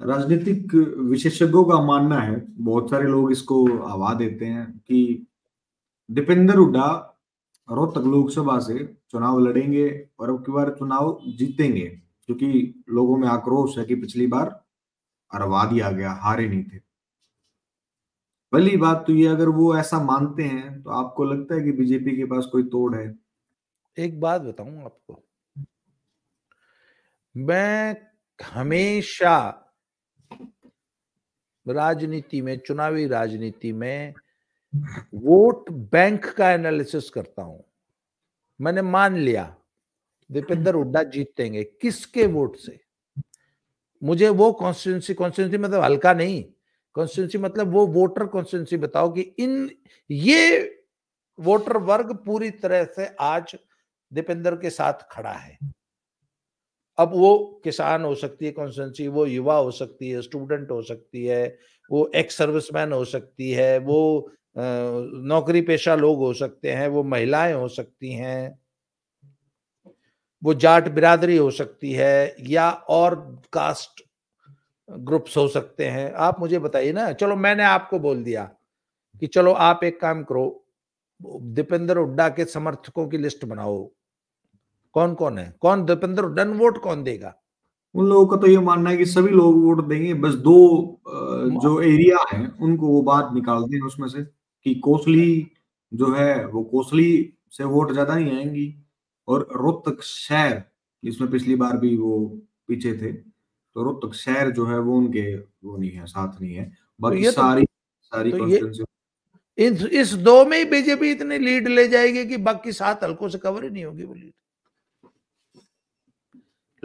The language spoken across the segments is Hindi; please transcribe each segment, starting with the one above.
राजनीतिक विशेषज्ञों का मानना है बहुत सारे लोग इसको हवा देते हैं कि दीपेंद्र हुड्डा रोहतक लोकसभा से चुनाव लड़ेंगे और अब की बार चुनाव जीतेंगे क्योंकि लोगों में आक्रोश है कि पिछली बार हरवा दिया गया हारे नहीं थे पहली बात तो ये अगर वो ऐसा मानते हैं तो आपको लगता है कि बीजेपी के पास कोई तोड़ है एक बात बताऊं आपको मैं हमेशा राजनीति में चुनावी राजनीति में वोट बैंक का एनालिसिस करता हूं मैंने मान लिया दीपेंद्र हुड्डा जीतेंगे किसके वोट से मुझे वो कॉन्स्टिट्युएंसी कॉन्स्टिट्युएंसी मतलब हल्का नहीं कॉन्स्टिट्युएंसी मतलब वो वोटर कॉन्स्टिट्युएंसी बताओ कि इन ये वोटर वर्ग पूरी तरह से आज दीपेंद्र के साथ खड़ा है अब वो किसान हो सकती है कॉन्स्टेंसी वो युवा हो सकती है स्टूडेंट हो सकती है वो एक्स सर्विसमैन हो सकती है वो नौकरी पेशा लोग हो सकते हैं वो महिलाएं हो सकती हैं वो जाट बिरादरी हो सकती है या और कास्ट ग्रुप्स हो सकते हैं आप मुझे बताइए ना चलो मैंने आपको बोल दिया कि चलो आप एक काम करो दीपेंद्र हुड्डा के समर्थकों की लिस्ट बनाओ कौन कौन है कौन दीपेंद्र डन वोट कौन देगा उन लोगों का तो ये मानना है कि सभी लोग वोट देंगे बस दो जो एरिया है उनको वो बात निकालते हैं उसमें से कि कोसली जो है वो कोसली से वोट ज्यादा नहीं आएंगी और रोहतक शहर जिसमें पिछली बार भी वो पीछे थे तो रोहतक शहर जो है वो उनके वो नहीं है साथ नहीं है तो बाकी तो सारी तो, सारी तो इस, दो में ही बीजेपी इतनी लीड ले जाएगी कि बाकी सात हल्कों से कवर ही नहीं होगी वो लीड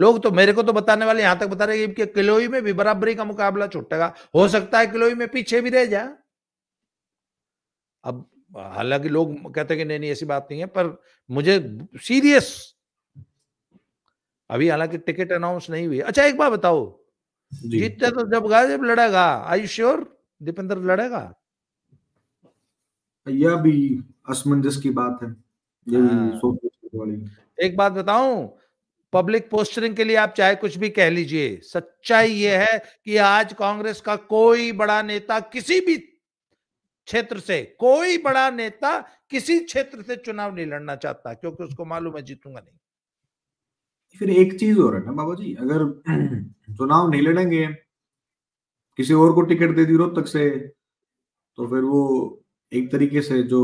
लोग तो मेरे को तो बताने वाले यहां तक बता रहे कि किलोई में भी बराबरी का मुकाबला छुट्टेगा हो सकता है किलोई में पीछे भी रह जाए अब हालांकि लोग कहते हैं कि नहीं नहीं ऐसी बात नहीं है पर मुझे सीरियस अभी हालांकि टिकट अनाउंस नहीं हुई अच्छा एक बात बताओ जीतते तो जब गा जब लड़ेगा आई श्योर दीपेंद्र लड़ेगा यह भी असमंजस की बात है आ, हाँ। एक बात बताऊं पब्लिक पोस्टरिंग के लिए आप चाहे कुछ भी कह लीजिए सच्चाई यह अच्छा। है कि आज कांग्रेस का कोई बड़ा नेता किसी भी क्षेत्र से कोई बड़ा नेता किसी क्षेत्र से चुनाव नहीं लड़ना चाहता क्योंकि उसको मालूम है जीतूंगा नहीं फिर एक चीज हो रहा है ना बाबा जी अगर चुनाव नहीं लड़ेंगे किसी और को टिकट दे दी रोज तक से तो फिर वो एक तरीके से जो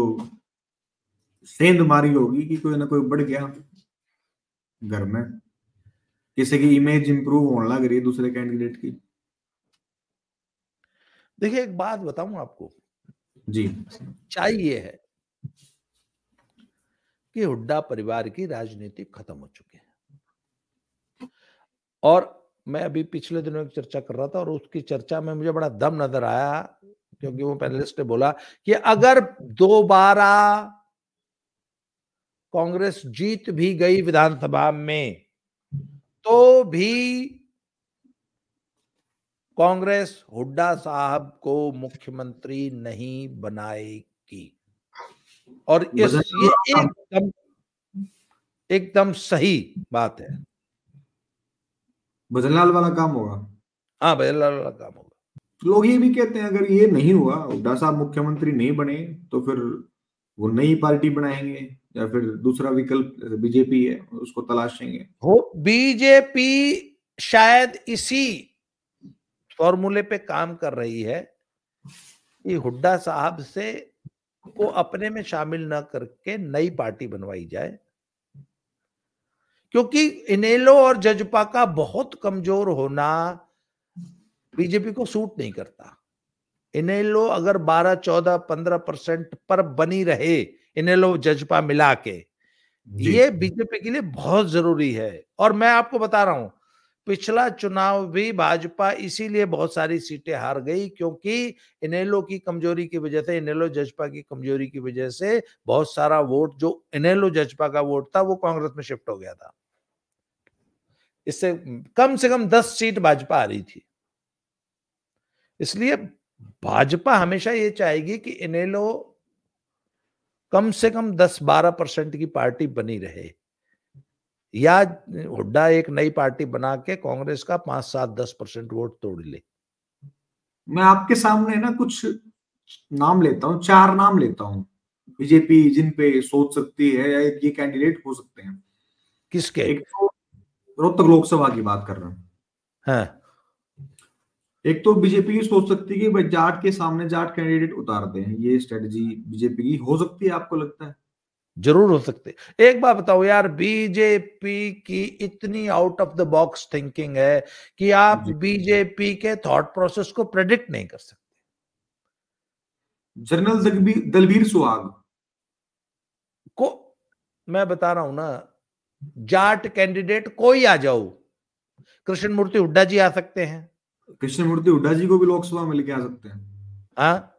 सेंध मारी होगी कि कोई ना कोई बढ़ गया घर में किसी की इमेज इंप्रूव होने लग रही है दूसरे कैंडिडेट की देखिए एक बात बताऊ आपको जी चाहिए है कि हुड्डा परिवार की राजनीति खत्म हो चुकी है और मैं अभी पिछले दिनों एक चर्चा कर रहा था और उसकी चर्चा में मुझे बड़ा दम नजर आया क्योंकि वो पैनलिस्ट ने बोला कि अगर दोबारा कांग्रेस जीत भी गई विधानसभा में तो भी कांग्रेस हुड्डा साहब को मुख्यमंत्री नहीं बनाएगी और इस ये एकदम एकदम सही बात है भजनलाल वाला काम होगा हाँ भजनलाल वाला काम होगा लोग ये भी कहते हैं अगर ये नहीं हुआ हुड्डा साहब मुख्यमंत्री नहीं बने तो फिर वो नई पार्टी बनाएंगे या फिर दूसरा विकल्प बीजेपी है उसको तलाशेंगे हो बीजेपी शायद इसी फॉर्मूले पे काम कर रही है कि हुड्डा साहब से को अपने में शामिल ना करके नई पार्टी बनवाई जाए क्योंकि इनेलो और जजपा का बहुत कमजोर होना बीजेपी को सूट नहीं करता इनेलो अगर 12, 14, 15 परसेंट पर बनी रहे इनेलो जजपा मिला के ये बीजेपी के लिए बहुत जरूरी है और मैं आपको बता रहा हूं पिछला चुनाव भी भाजपा इसीलिए बहुत सारी सीटें हार गई क्योंकि इनेलो की कमजोरी की वजह से इनेलो जजपा की कमजोरी की वजह से बहुत सारा वोट जो इनेलो जजपा का वोट था वो कांग्रेस में शिफ्ट हो गया था इससे कम से कम दस सीट भाजपा आ रही थी इसलिए भाजपा हमेशा ये चाहेगी कि इनेलो कम से कम 10-12 परसेंट की पार्टी बनी रहे या हुड्डा एक नई पार्टी बना के कांग्रेस का पांच सात दस परसेंट वोट तोड़ ले मैं आपके सामने ना कुछ नाम लेता हूँ चार नाम लेता हूँ बीजेपी जिन पे सोच सकती है या ये कैंडिडेट हो सकते हैं किसके एक तो रोहतक लोकसभा की बात कर रहे हैं हाँ। एक तो बीजेपी की सोच सकती है कि भाई जाट के सामने जाट कैंडिडेट उतार दे ये स्ट्रेटजी बीजेपी की हो सकती है आपको लगता है जरूर हो सकते एक बात बताओ यार बीजेपी की इतनी out of the box thinking है कि आप बीजेपी के थॉट प्रोसेस को प्रेडिक्ट नहीं कर सकते जनरल दलवीर सुहाग को मैं बता रहा हूं ना जाट कैंडिडेट कोई आ जाओ कृष्ण मूर्ति हुड्डा जी आ सकते हैं कृष्णमूर्ति हुड्डा जी को भी लोकसभा में लेके आ सकते हैं हाँ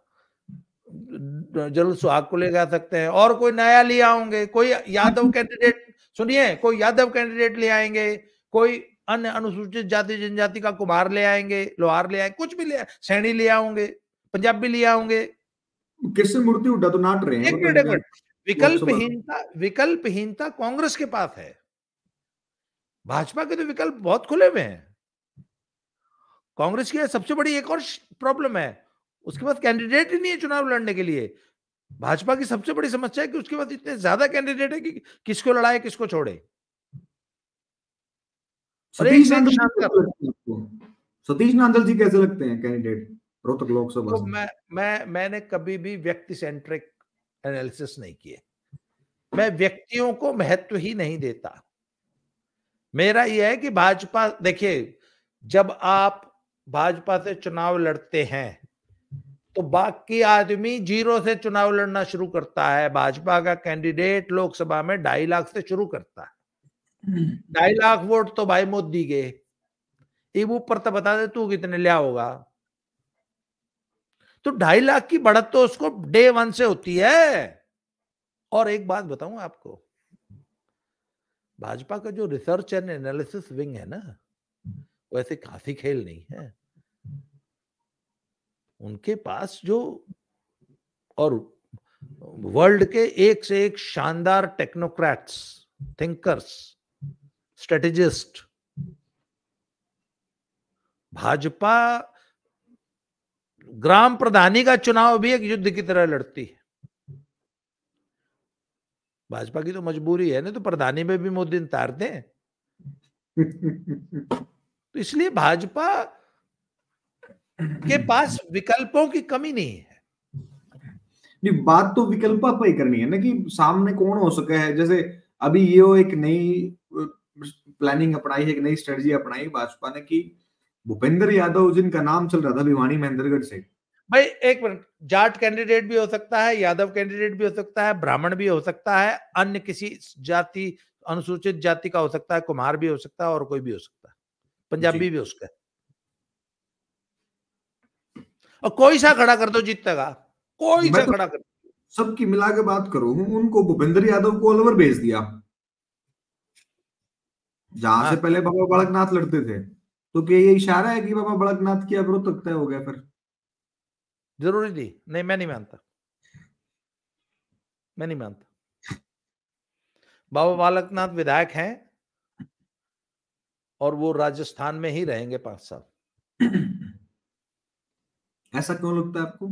जल सुहाग को लेके आ सकते हैं और कोई नया ले आओगे कोई यादव कैंडिडेट सुनिए कोई यादव कैंडिडेट ले आएंगे कोई अन्य अनुसूचित जाति जनजाति का कुमार ले आएंगे लोहार ले आएंगे कुछ भी ले सैनी ले आओगे पंजाबी ले आओगे कृष्ण मूर्ति हुड्डा तो नाट रहे हैं मतलब विकल्पहीनता विकल्पहीनता कांग्रेस के पास है भाजपा के तो विकल्प बहुत खुले हुए हैं कांग्रेस की सबसे बड़ी एक और प्रॉब्लम है उसके बाद कैंडिडेट ही नहीं है चुनाव लड़ने के लिए भाजपा की सबसे बड़ी समस्या है कि उसके बाद इतने ज्यादा कैंडिडेट है कि किसको लड़ाए किसको छोड़े सतीश नांदल जी कैसे लगते हैं कैंडिडेट रोहतक लोकसभा तो मैं मैं मैंने कभी भी व्यक्ति सेंट्रिक एनालिसिस नहीं किए मैं व्यक्तियों को महत्व ही नहीं देता मेरा यह है कि भाजपा देखिए जब आप भाजपा से चुनाव लड़ते हैं तो बाकी आदमी जीरो से चुनाव लड़ना शुरू करता है भाजपा का कैंडिडेट लोकसभा में ढाई लाख से शुरू करता है हम्म। ढाई लाख वोट तो भाई मोदी के इब ऊपर तो बता दे तू कितने लिया होगा तो ढाई लाख की बढ़त तो उसको डे वन से होती है और एक बात बताऊं आपको भाजपा का जो रिसर्च एंड एनालिसिस विंग है ना वैसे काफी खेल नहीं है उनके पास जो और वर्ल्ड के एक से एक शानदार टेक्नोक्रेट्स थिंकर्स स्ट्रेटेजिस्ट भाजपा ग्राम प्रधानी का चुनाव भी एक युद्ध की तरह लड़ती है भाजपा की तो मजबूरी है ना तो प्रधानी में भी मोदी उतारते हैं तो इसलिए भाजपा के पास विकल्पों की कमी नहीं है नहीं बात तो विकल्प पर ही करनी है ना कि सामने कौन हो सके है जैसे अभी ये हो एक नई प्लानिंग अपनाई है एक नई स्ट्रेटजी अपनाई भाजपा ने कि भूपेंद्र यादव जिनका नाम चल रहा था भिवानी महेंद्रगढ़ से भाई एक मिनट जाट कैंडिडेट भी हो सकता है यादव कैंडिडेट भी हो सकता है ब्राह्मण भी हो सकता है अन्य किसी जाति अनुसूचित जाति का हो सकता है कुम्हार भी हो सकता है और कोई भी हो सकता है पंजाबी भी उसका और कोई सा खड़ा कर दो जीतेगा कोई सा तो खड़ा कर सबकी मिला के बात करो उनको भूपेंद्र यादव को ऑल ओवर भेज दिया जहां हाँ। से पहले बाबा बड़कनाथ लड़ते थे तो क्या ये इशारा है कि बाबा बड़कनाथ की अब तक तो तय हो गया फिर जरूरी थी नहीं मैं नहीं मानता मैं नहीं मानता बाबा बालकनाथ विधायक हैं और वो राजस्थान में ही रहेंगे पांच साल ऐसा क्यों लगता है आपको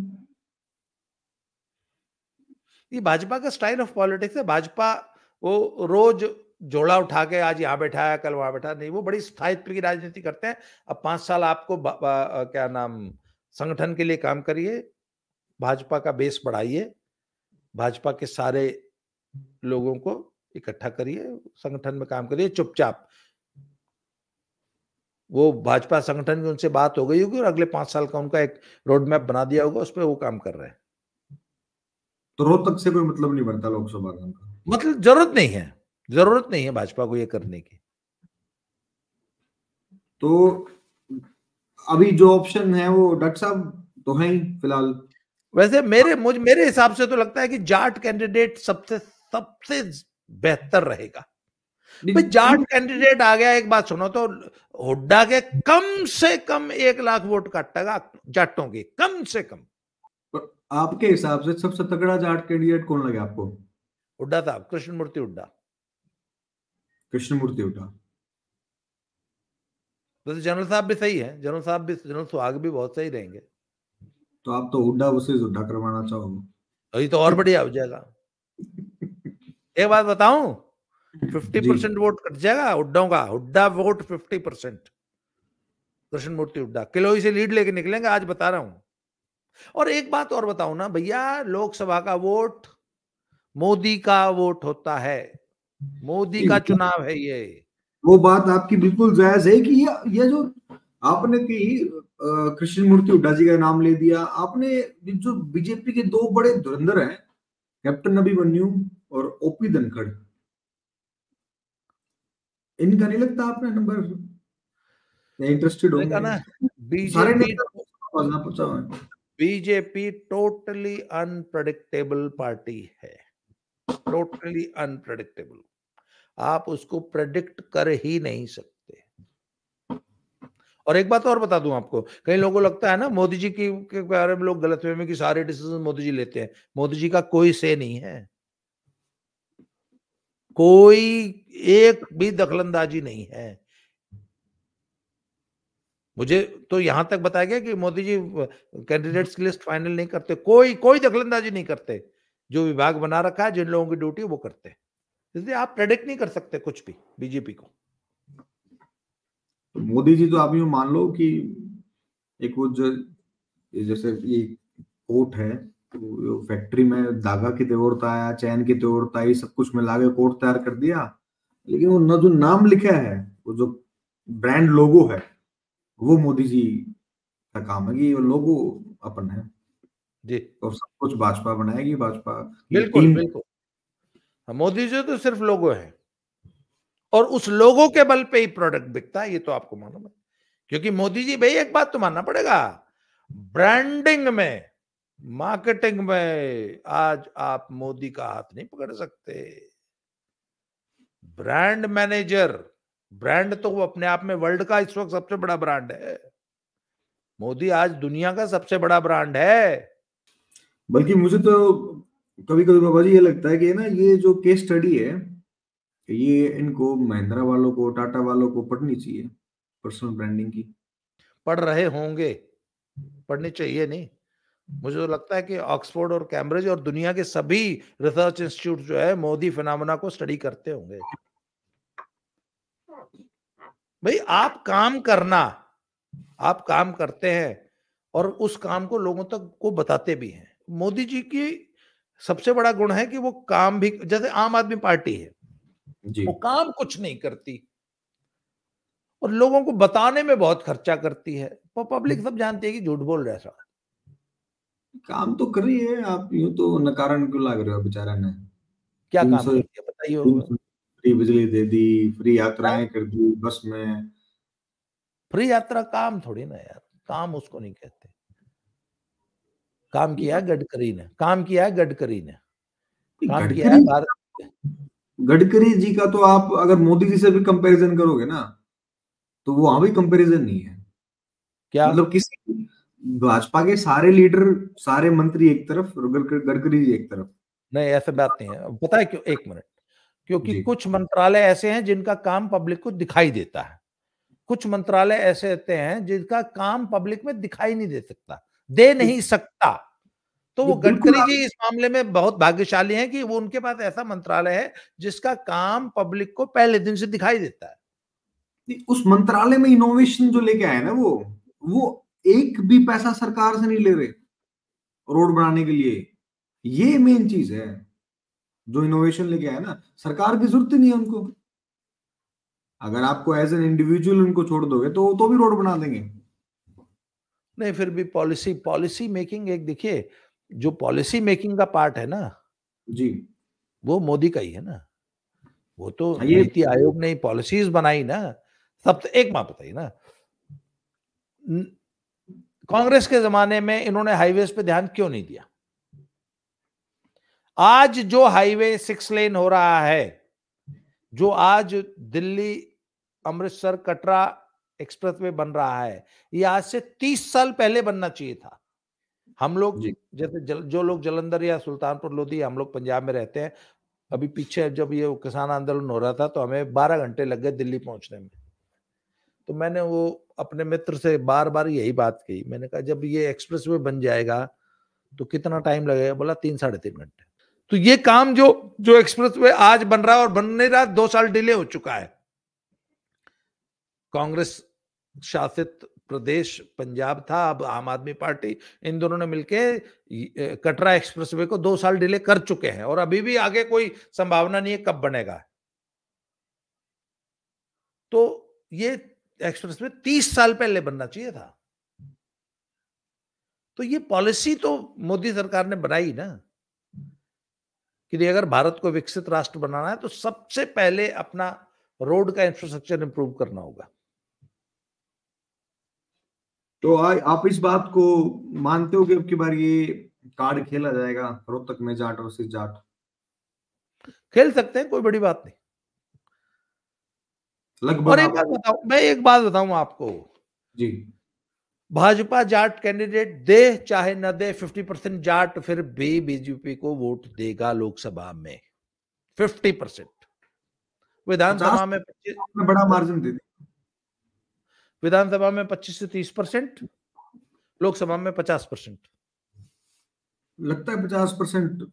ये भाजपा का स्टाइल ऑफ पॉलिटिक्स है भाजपा वो रोज जोड़ा उठा के आज यहाँ बैठा है कल वहां बैठा नहीं वो बड़ी स्थायित्व की राजनीति करते हैं अब पांच साल आपको बा, बा, क्या नाम संगठन के लिए काम करिए भाजपा का बेस बढ़ाइए भाजपा के सारे लोगों को इकट्ठा करिए संगठन में काम करिए चुपचाप वो भाजपा संगठन की उनसे बात हो गई होगी और अगले पांच साल का उनका एक रोड मैप बना दिया होगा उस पर वो काम कर रहे हैं तो रोज तक से कोई मतलब नहीं बनता लोकसभा का मतलब जरूरत नहीं है जरूरत नहीं है भाजपा को ये करने की तो अभी जो ऑप्शन है वो डॉक्टर साहब तो है ही फिलहाल वैसे मेरे मुझे मेरे हिसाब से तो लगता है कि जाट कैंडिडेट सबसे सबसे बेहतर रहेगा जाट कैंडिडेट आ गया एक बात सुनो तो हुड्डा के कम से कम एक लाख वोट काटेगा जाटों के कम से कम पर आपके हिसाब से सबसे तगड़ा जाट कैंडिडेट कौन लगे आपको हुड्डा साहब मूर्ति हुड्डा कृष्ण मूर्ति हुड्डा वैसे तो, तो जनरल साहब भी सही है जनरल साहब भी जनरल सुहाग भी बहुत सही रहेंगे तो आप तो हुड्डा वर्सेस हुड्डा करवाना चाहोगे अभी तो और बढ़िया हो जाएगा एक बात बताऊं फिफ्टी परसेंट वोट कट जाएगा हुड्डों का Hooda vote fifty percent Krishna Murthy Hooda Kiloi से लीड लेके निकलेंगे आज बता रहा हूं और एक बात और बताऊ ना भैया लोकसभा का वोट मोदी का वोट होता है मोदी का चुनाव है ये वो बात आपकी बिल्कुल जायज है कि ये ये जो आपने की कृष्ण मूर्ति हुड्डा जी का नाम ले दिया आपने जो बीजेपी के दो बड़े धुरंधर हैं कैप्टन नबी और ओपी धनखड़ इनका नहीं लगता आपने नंबर इंटरेस्टेड ना BJP BJP totally unpredictable party है टोटली अनप्रडिक्टेबल आप उसको प्रेडिक्ट कर ही नहीं सकते और एक बात और बता दूं आपको कई लोगों को लगता है ना मोदी जी की के बारे में लोग गलत में की सारे डिसीजन मोदी जी लेते हैं मोदी जी का कोई से नहीं है कोई एक भी दखलंदाजी नहीं है मुझे तो यहां तक बताया गया कि मोदी जी कैंडिडेट्स की लिस्ट फाइनल नहीं करते कोई कोई दखलंदाजी नहीं करते जो विभाग बना रखा है जिन लोगों की ड्यूटी वो करते हैं इसलिए आप प्रेडिक्ट नहीं कर सकते कुछ भी बीजेपी को तो मोदी जी तो आप यूं मान लो कि एक वो जो जैसे ये कोर्ट है फैक्ट्री में धागा की त्योड़ता आया चैन की त्योड़ता आई सब कुछ मिला के कोट तैयार कर दिया लेकिन वो जो नाम लिखा है वो जो ब्रांड लोगो है वो मोदी जी का काम है कि वो लोगो अपन है जी और सब कुछ भाजपा बनाएगी भाजपा बिल्कुल बिल्कुल हाँ, मोदी जी तो सिर्फ लोगो है और उस लोगो के बल पे ही प्रोडक्ट बिकता है ये तो आपको मालूम है क्योंकि मोदी जी भाई एक बात तो मानना पड़ेगा ब्रांडिंग में मार्केटिंग में आज आप मोदी का हाथ नहीं पकड़ सकते ब्रांड मैनेजर ब्रांड तो वो अपने आप में वर्ल्ड का इस वक्त सबसे बड़ा ब्रांड है मोदी आज दुनिया का सबसे बड़ा ब्रांड है बल्कि मुझे तो कभी कभी बाबा जी ये लगता है कि ना ये जो केस स्टडी है ये इनको महिंद्रा वालों को टाटा वालों को पढ़नी चाहिए पर्सनल ब्रांडिंग की पढ़ रहे होंगे पढ़नी चाहिए नहीं मुझे तो लगता है कि ऑक्सफोर्ड और कैम्ब्रिज और दुनिया के सभी रिसर्च इंस्टीट्यूट जो है मोदी फिनमना को स्टडी करते होंगे भाई आप काम करना आप काम करते हैं और उस काम को लोगों तक को बताते भी हैं मोदी जी की सबसे बड़ा गुण है कि वो काम भी जैसे आम आदमी पार्टी है जी। वो काम कुछ नहीं करती और लोगों को बताने में बहुत खर्चा करती है पब्लिक हम्म। सब जानती है कि झूठ बोल रहा है काम तो कर रही है आप यूं तो नकारण क्यों लाग रहे हो बेचारा ने क्या काम कर रही है बताइए फ्री बिजली दे दी फ्री यात्राएं हाँ। कर दी बस में फ्री यात्रा काम थोड़ी ना यार काम उसको नहीं कहते काम किया गडकरी ने काम किया गडकरी ने काम किया भारत गडकरी जी का तो आप अगर मोदी जी से भी कंपैरिजन करोगे ना तो वहां भी कंपैरिजन नहीं है क्या मतलब किसी भाजपा के सारे लीडर सारे मंत्री एक तरफ गडकरी जी एक तरफ नहीं ऐसे बात नहीं है पता है क्यों एक मिनट क्योंकि कुछ मंत्रालय ऐसे हैं जिनका काम पब्लिक को दिखाई देता है कुछ मंत्रालय ऐसे होते हैं जिनका काम पब्लिक में दिखाई नहीं दे सकता दे नहीं सकता तो वो गडकरी जी इस मामले में बहुत भाग्यशाली हैं कि वो उनके पास ऐसा मंत्रालय है जिसका काम पब्लिक को पहले दिन से दिखाई देता है उस मंत्रालय में इनोवेशन जो लेके आए ना वो वो एक भी पैसा सरकार से नहीं ले रहे रोड बनाने के लिए ये मेन चीज है जो इनोवेशन लेके आया ना सरकार की जरूरत नहीं है उनको अगर आपको एज एन इंडिविजुअल उनको छोड़ दोगे तो तो भी रोड बना देंगे नहीं फिर भी पॉलिसी पॉलिसी मेकिंग एक देखिए जो पॉलिसी मेकिंग का पार्ट है ना जी वो मोदी का ही है ना वो तो हाँ, नीति आयोग ने पॉलिसीज बनाई ना सब तो एक बात बताइए ना कांग्रेस के जमाने में इन्होंने हाईवे पे ध्यान क्यों नहीं दिया आज जो हाईवे सिक्स लेन हो रहा है जो आज दिल्ली अमृतसर कटरा एक्सप्रेस वे बन रहा है ये आज से तीस साल पहले बनना चाहिए था हम लोग जैसे जल, जो लोग जलंधर या सुल्तानपुर लोधी हम लोग पंजाब में रहते हैं अभी पीछे जब ये किसान आंदोलन हो रहा था तो हमें बारह घंटे लग गए दिल्ली पहुंचने में तो मैंने वो अपने मित्र से बार बार यही बात कही मैंने कहा जब ये एक्सप्रेस वे बन जाएगा तो कितना टाइम लगेगा बोला तीन साढ़े तीन घंटे तो ये काम जो जो एक्सप्रेस वे आज बन रहा है और बन नहीं रहा दो साल डिले हो चुका है कांग्रेस शासित प्रदेश पंजाब था अब आम आदमी पार्टी इन दोनों ने मिलके कटरा एक्सप्रेसवे को दो साल डिले कर चुके हैं और अभी भी आगे कोई संभावना नहीं है कब बनेगा तो ये एक्सप्रेस में तीस साल पहले बनना चाहिए था तो ये पॉलिसी तो मोदी सरकार ने बनाई ना कि अगर भारत को विकसित राष्ट्र बनाना है तो सबसे पहले अपना रोड का इंफ्रास्ट्रक्चर इंप्रूव करना होगा तो आ, आप इस बात को मानते हो कि बार ये कार्ड खेला जाएगा रोहतक में जाट और सिर्फ जाट खेल सकते हैं कोई बड़ी बात नहीं लगभग और एक बात बताऊ मैं एक बात बताऊ आपको जी भाजपा जाट कैंडिडेट दे चाहे न दे फिफ्टी परसेंट जाट फिर भी बीजेपी को वोट देगा लोकसभा में फिफ्टी परसेंट विधानसभा में पच्चीस बड़ा मार्जिन दे विधानसभा में पच्चीस से तीस परसेंट लोकसभा में पचास परसेंट लगता है पचास परसेंट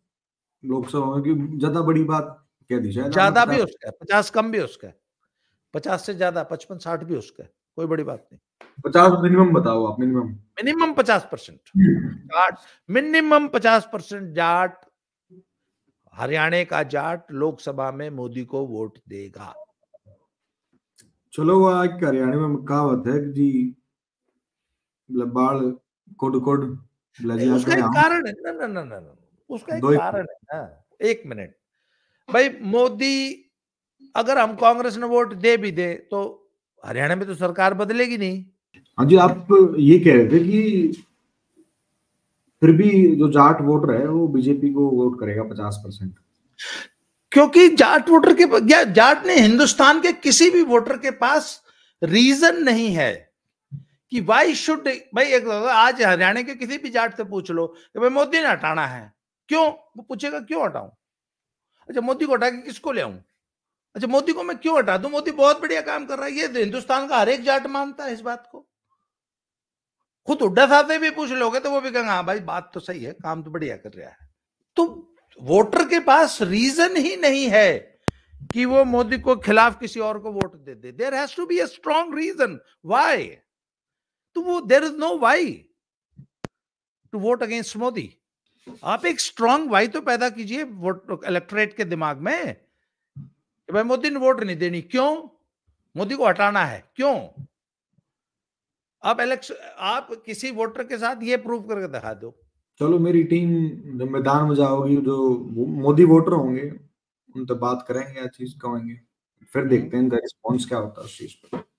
लोकसभा में ज्यादा बड़ी बात कह दी ज्यादा भी उसका पचास कम भी उसका है पचास से ज्यादा पचपन साठ भी उसका कोई बड़ी बात नहीं पचास मिनिमम बताओ आप मिनिमम मिनिमम पचास परसेंट hmm. जाट मिनिमम पचास परसेंट जाट हरियाणा का जाट लोकसभा में मोदी को वोट देगा चलो आज हरियाणा में कहावत है जी बाल कोड कोड उसका एक कारण है ना ना ना ना उसका एक कारण है ना हाँ, एक मिनट भाई मोदी अगर हम कांग्रेस ने वोट दे भी दे तो हरियाणा में तो सरकार बदलेगी नहीं हाँ जी आप ये कह रहे थे कि फिर भी जो जाट वोटर है वो बीजेपी को वोट करेगा पचास परसेंट क्योंकि जाट वोटर के या जाट ने हिंदुस्तान के किसी भी वोटर के पास रीजन नहीं है कि वाई शुड भाई एक आज हरियाणा के किसी भी जाट से पूछ लो कि भाई मोदी ने हटाना है क्यों वो पूछेगा क्यों हटाऊं अच्छा मोदी को हटा के किसको ले आऊं अच्छा मोदी को मैं क्यों हटा दू मोदी बहुत बढ़िया काम कर रहा है ये हिंदुस्तान का हर एक जाट मानता है इस बात को खुद उड्डा साहब से भी पूछ लोगे तो वो भी कहेंगे हाँ भाई बात तो सही है काम तो बढ़िया कर रहा है तो वोटर के पास रीजन ही नहीं है कि वो मोदी को खिलाफ किसी और को वोट दे दे there has to be a strong reason why तो वो there is no why to vote against Modi आप एक स्ट्रॉन्ग वाई तो पैदा कीजिए वोट इलेक्ट्रेट के दिमाग में कि भाई मोदी ने वोट नहीं देनी क्यों मोदी को हटाना है क्यों आप इलेक्शन आप किसी वोटर के साथ ये प्रूव करके दिखा दो चलो मेरी टीम जो मैदान में जाओगी जो मोदी वोटर होंगे उनसे बात करेंगे या चीज कहेंगे फिर देखते हैं इनका रिस्पॉन्स क्या होता है उस चीज पर